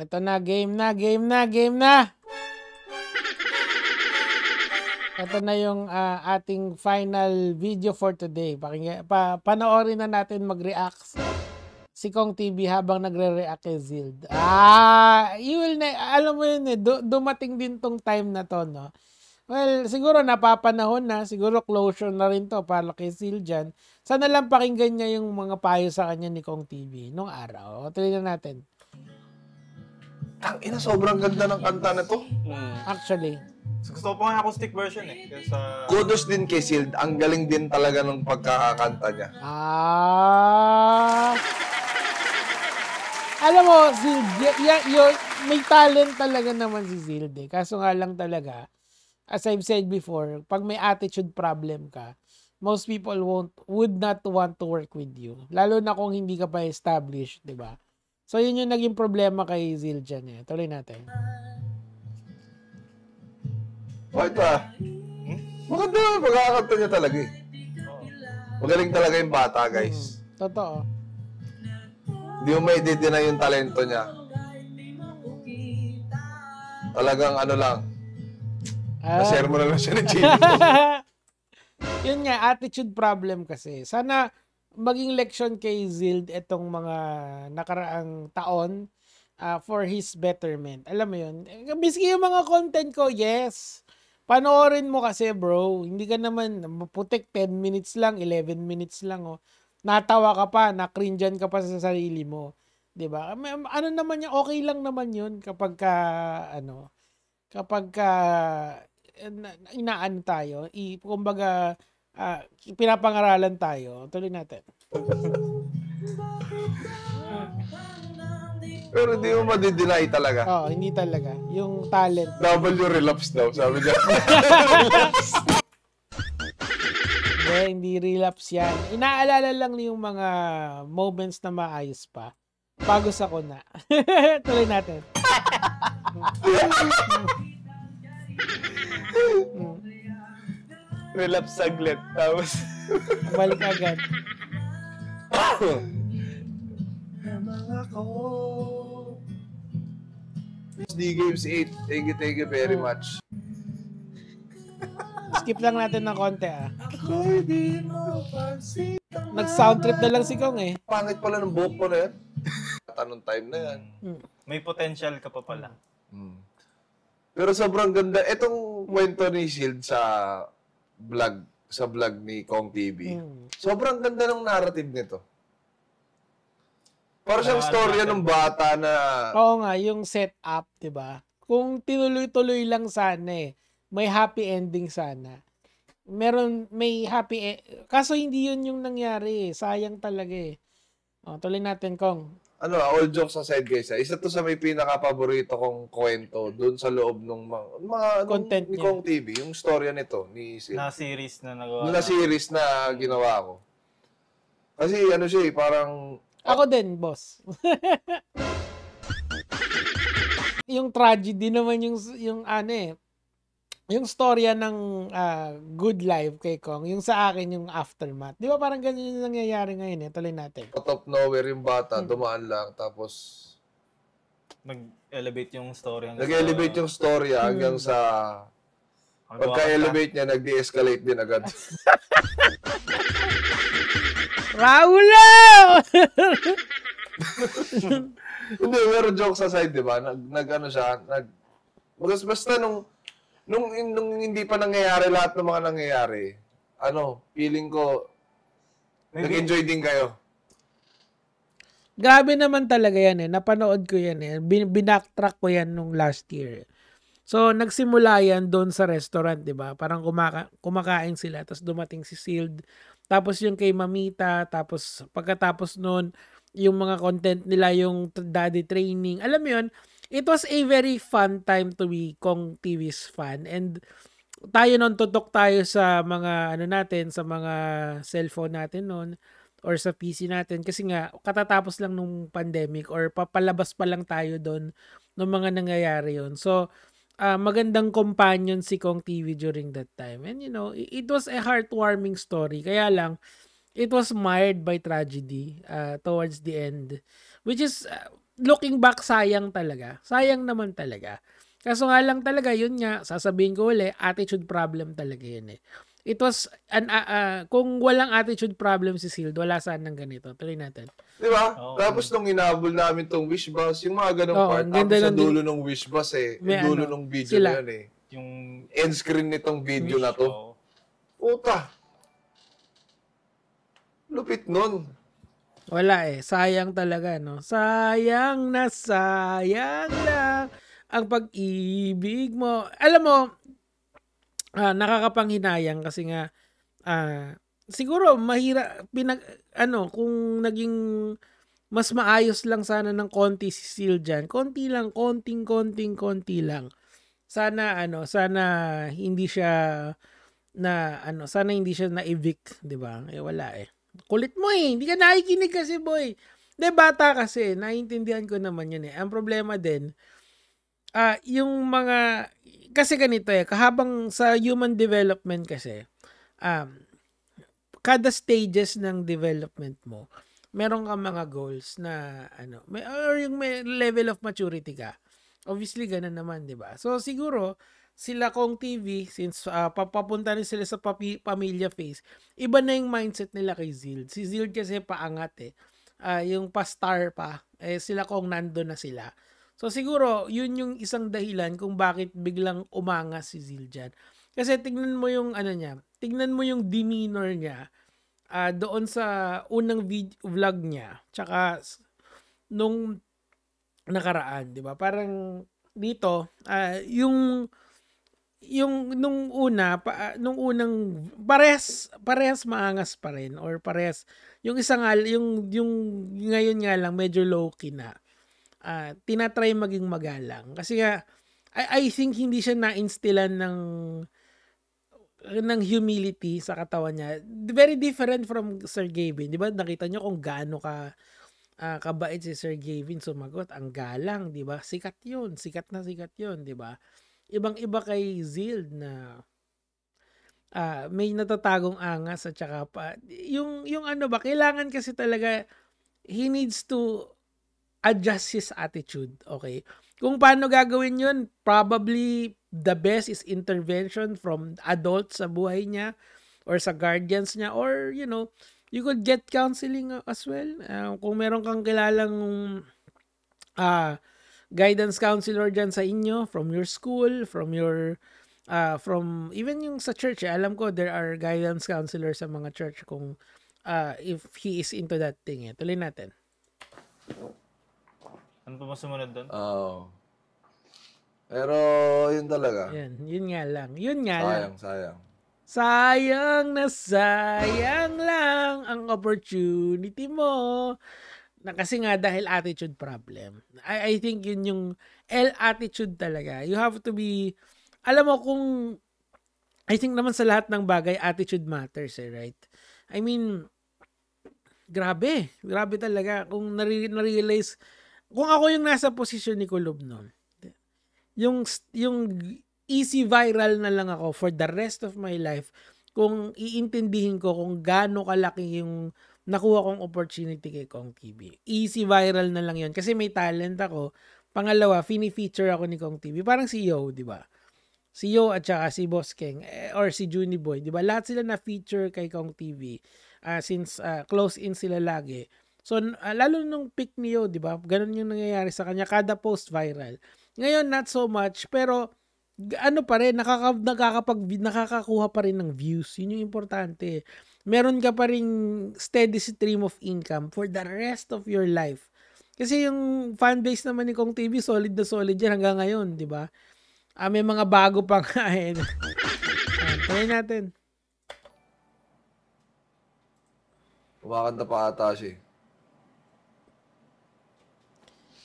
Ito na, game na, game na, game na! Ito na yung uh, ating final video for today. Pakinggan, pa, panoorin na natin mag-react si Kong TV habang nagre-react kay Zild. Ah, you will na, alam mo yun eh, du- dumating din tong time na to, no? Well, siguro napapanahon na, siguro closure na rin to para kay Zild Siljan. Sana lang pakinggan niya yung mga payo sa kanya ni Kong TV nung araw. Tuloy na natin. Tang ina, sobrang ganda ng kanta na to. Hmm. Actually. Gusto ko pa nga acoustic version eh. Yung Sa... Kudos din kay Sild. Ang galing din talaga ng pagkakakanta niya. Ah. Alam mo, si y- y- y- may talent talaga naman si eh. Kaso nga lang talaga, as I've said before, pag may attitude problem ka, most people won't would not want to work with you. Lalo na kung hindi ka pa established, 'di ba? So, yun yung naging problema kay Zildjian eh. Tuloy natin. O, oh, ito ah. Hmm? Maganda yung pagkakanta niya talaga eh. Magaling talaga yung bata, guys. Hmm. Totoo. Hindi mo na yung talento niya. Talagang ano lang. Ah. Na-share mo na lang siya ni Chino. yun nga, attitude problem kasi. Sana, maging leksyon kay Zild itong mga nakaraang taon uh, for his betterment. Alam mo yun? Biski yung mga content ko, yes. Panoorin mo kasi bro, hindi ka naman, putik 10 minutes lang, 11 minutes lang. Oh. Natawa ka pa, nakrinjan ka pa sa sarili mo. 'di ba? Ano naman yan, okay lang naman 'yun kapag ka ano kapag ka eh, inaan tayo, i kumbaga Ah, pinapangaralan tayo. Tuloy natin. Pero hindi mo madi-deny talaga. Oo, oh, hindi talaga. Yung talent. W relapse daw, sabi niya. hindi, hindi relapse yan. Inaalala lang yung mga moments na maayos pa. Pagos ako na. Tuloy natin. Mm relapse saglit. Tapos... Balik agad. ako. SD Games 8, thank you, thank you very much. Skip lang natin ng konti ah. Nag-sound trip na lang si Kong eh. Pangit pala ng buhok ko na yan. Tanong time na yan. Hmm. May potential ka pa pala. Hmm. Pero sobrang ganda. Itong kwento ni Shield sa vlog sa vlog ni Kong TV. Mm. Sobrang ganda ng narrative nito. Parang siyang ah, storya ng bata na... Oo nga, yung setup, di ba? Kung tinuloy-tuloy lang sana eh, may happy ending sana. Meron, may happy... E- Kaso hindi yun yung nangyari eh. Sayang talaga eh. O, oh, tuloy natin, Kong ano, all jokes aside guys, ah, isa to sa may pinaka-paborito kong kwento doon sa loob ng mga, mga content ni Kong TV, yung storya nito ni Sil. Na series na nagawa. Na series na ginawa ko. Kasi ano siya eh, parang... Ako din, boss. yung tragedy naman yung, yung ano eh, yung storya ng uh, Good Life kay Kong, yung sa akin yung aftermath. Di ba parang ganyan yung nangyayari ngayon eh? Tuloy natin. Out of nowhere yung bata, hmm. dumaan lang, tapos... Nag-elevate yung story. Nag-elevate sa... yung story ah, hanggang hmm. sa... Pagka-elevate niya, nag-de-escalate din agad. Raulo! Hindi, pero joke sa side, di ba? Nag, nag ano siya, nag... Basta, basta nung nung, nung hindi pa nangyayari lahat ng mga nangyayari, ano, feeling ko, nag-enjoy din kayo. Grabe naman talaga yan eh. Napanood ko yan eh. binactrack ko yan nung last year. Eh. So, nagsimula yan doon sa restaurant, di ba? Parang kumaka- kumakain sila, tapos dumating si Sealed. Tapos yung kay Mamita, tapos pagkatapos noon, yung mga content nila, yung daddy training. Alam mo yun, it was a very fun time to be Kong TV's fan and tayo noon tutok tayo sa mga ano natin sa mga cellphone natin noon or sa PC natin kasi nga katatapos lang nung pandemic or papalabas pa lang tayo doon ng mga nangyayari yon so uh, magandang companion si Kong TV during that time and you know it, it was a heartwarming story kaya lang it was mired by tragedy uh, towards the end which is uh, looking back, sayang talaga. Sayang naman talaga. Kaso nga lang talaga, yun nga, sasabihin ko ulit, attitude problem talaga yun eh. It was, an, uh, uh, kung walang attitude problem si Sealed, wala ng ganito. Tuloy natin. Di ba? Oh, Tapos nung inabol namin tong wish bus, yung mga ganong oh, part, ganda sa dulo ng wish bus eh, yung dulo ano, ng video sila. na yun eh. Yung end screen nitong video wish, na to. Oh. Uta! Lupit nun. Wala eh. Sayang talaga, no? Sayang na sayang lang ang pag-ibig mo. Alam mo, uh, nakakapanghinayang kasi nga, uh, siguro mahira, pinag, ano, kung naging mas maayos lang sana ng konti si Seal dyan. Konti lang, konting, konting, konti lang. Sana, ano, sana hindi siya na, ano, sana hindi siya na-evict, di ba? Eh, wala eh. Kulit mo eh. Hindi ka nakikinig kasi, boy. De, bata kasi. Naiintindihan ko naman yun eh. Ang problema din, uh, yung mga, kasi ganito eh, kahabang sa human development kasi, um, kada stages ng development mo, meron ka mga goals na ano, may, or yung may level of maturity ka. Obviously, ganun naman, di ba? So, siguro, sila kong TV, since uh, ah, papapunta rin sila sa papi, pamilya face iba na yung mindset nila kay Zild. Si Zild kasi paangat eh. Uh, yung pa-star pa, eh, sila kong nando na sila. So siguro, yun yung isang dahilan kung bakit biglang umanga si Zild dyan. Kasi tignan mo yung ano niya, tignan mo yung demeanor niya uh, doon sa unang video, vlog niya. Tsaka nung nakaraan, 'di ba? Parang dito, uh, yung yung nung una pa, nung unang pares pares maangas pa rin or pares yung isang yung yung ngayon nga lang medyo low key na uh, tinatry maging magalang kasi nga I, I think hindi siya na-instillan ng ng humility sa katawan niya. Very different from Sir Gavin. Di ba? Nakita niyo kung gaano ka uh, kabait si Sir Gavin sumagot. Ang galang, di ba? Sikat yun. Sikat na sikat yun, di ba? ibang-iba kay Zild na uh, may natatagong angas at saka pa. Yung, yung ano ba, kailangan kasi talaga he needs to adjust his attitude, okay? Kung paano gagawin yun, probably the best is intervention from adults sa buhay niya or sa guardians niya or, you know, you could get counseling uh, as well. Uh, kung meron kang kilalang uh, guidance counselor dyan sa inyo, from your school, from your, uh, from, even yung sa church, eh, alam ko there are guidance counselor sa mga church kung uh, if he is into that thing. Eh. Tuloy natin. Ano pa masumunod doon? Oo. Oh. Pero yun talaga. Yan, yun nga lang. Yun nga sayang, lang. Sayang, sayang. Sayang na sayang lang ang opportunity mo na kasi nga dahil attitude problem. I, I think yun yung L attitude talaga. You have to be, alam mo kung, I think naman sa lahat ng bagay, attitude matters eh, right? I mean, grabe. Grabe talaga. Kung na realize kung ako yung nasa position ni Kulob noon, yung, yung easy viral na lang ako for the rest of my life, kung iintindihin ko kung gaano kalaki yung nakuha kong opportunity kay Kong TV. Easy viral na lang yon Kasi may talent ako. Pangalawa, fini-feature ako ni Kong TV. Parang si Yo, di ba? Si Yo at saka si Boss King eh, or si Juni Boy, di ba? Lahat sila na-feature kay Kong TV uh, ah, since uh, close in sila lagi. So, uh, lalo nung pick ni di ba? Ganun yung nangyayari sa kanya. Kada post viral. Ngayon, not so much. Pero, ano pa rin, nakaka, nakakapag, nakakakuha pa rin ng views. Yun yung importante meron ka pa ring steady stream of income for the rest of your life. Kasi yung fan base naman ni Kong TV, solid na solid yan hanggang ngayon, di ba? Ah, may mga bago pa nga eh. Ah, try natin. Kumakanta pa ata siya eh.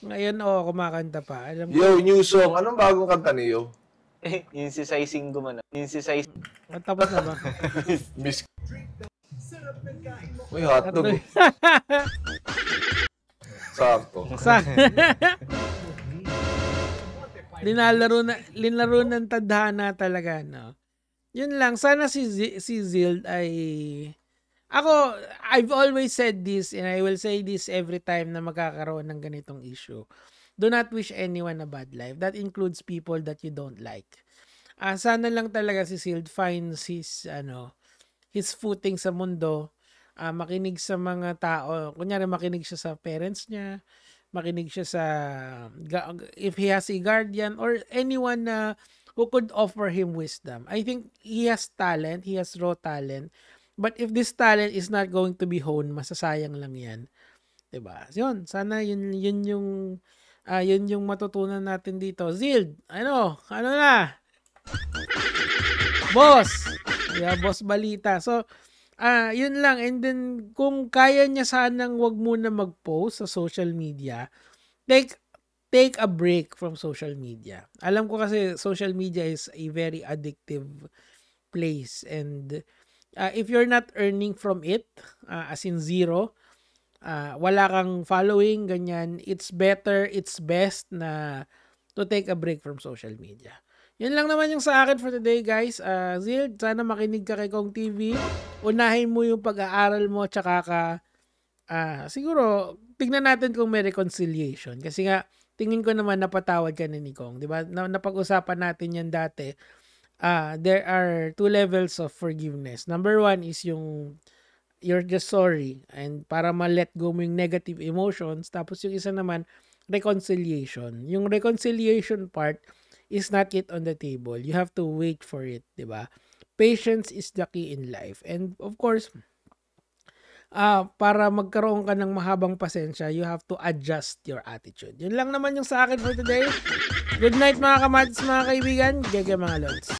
Ngayon, oo, oh, kumakanta pa. Alam Yo, ko, new song. Anong bagong kanta niyo? yung si Sai Singh gumana. Yung si Sai... Ah, na ba? Miss Uy, hotdog. Sakto. Sak. linalaro na linaro ng tadhana talaga no. Yun lang sana si Z- si Zild ay ako I've always said this and I will say this every time na magkakaroon ng ganitong issue. Do not wish anyone a bad life. That includes people that you don't like. Uh, sana lang talaga si Zild finds his ano his footing sa mundo, uh, makinig sa mga tao. Kunyari, makinig siya sa parents niya, makinig siya sa, if he has a guardian, or anyone na who could offer him wisdom. I think he has talent, he has raw talent, but if this talent is not going to be honed, masasayang lang yan. 'Di ba? Yun, sana yun, yun yung, uh, yun yung matutunan natin dito. Zild, ano, ano na? Boss, yeah, boss balita. So, ah, uh, yun lang. And then, kung kaya niya sanang wag muna mag-post sa social media, like, take a break from social media. Alam ko kasi social media is a very addictive place and uh, if you're not earning from it, uh, as in zero, uh, wala kang following, ganyan, it's better, it's best na to take a break from social media. Yun lang naman yung sa akin for today guys. Uh, Zil, sana makinig ka kay Kong TV. Unahin mo yung pag-aaral mo tsaka ka uh, siguro tignan natin kung may reconciliation. Kasi nga tingin ko naman napatawad ka na ni Kong. 'di ba? Na, napag-usapan natin yan dati. Uh, there are two levels of forgiveness. Number one is yung you're just sorry and para ma-let go mo yung negative emotions. Tapos yung isa naman, reconciliation. Yung reconciliation part, is not yet on the table. You have to wait for it, di ba? Patience is the key in life. And of course, uh, para magkaroon ka ng mahabang pasensya, you have to adjust your attitude. Yun lang naman yung sa akin for today. Good night mga kamatis, mga kaibigan. Gege mga lods.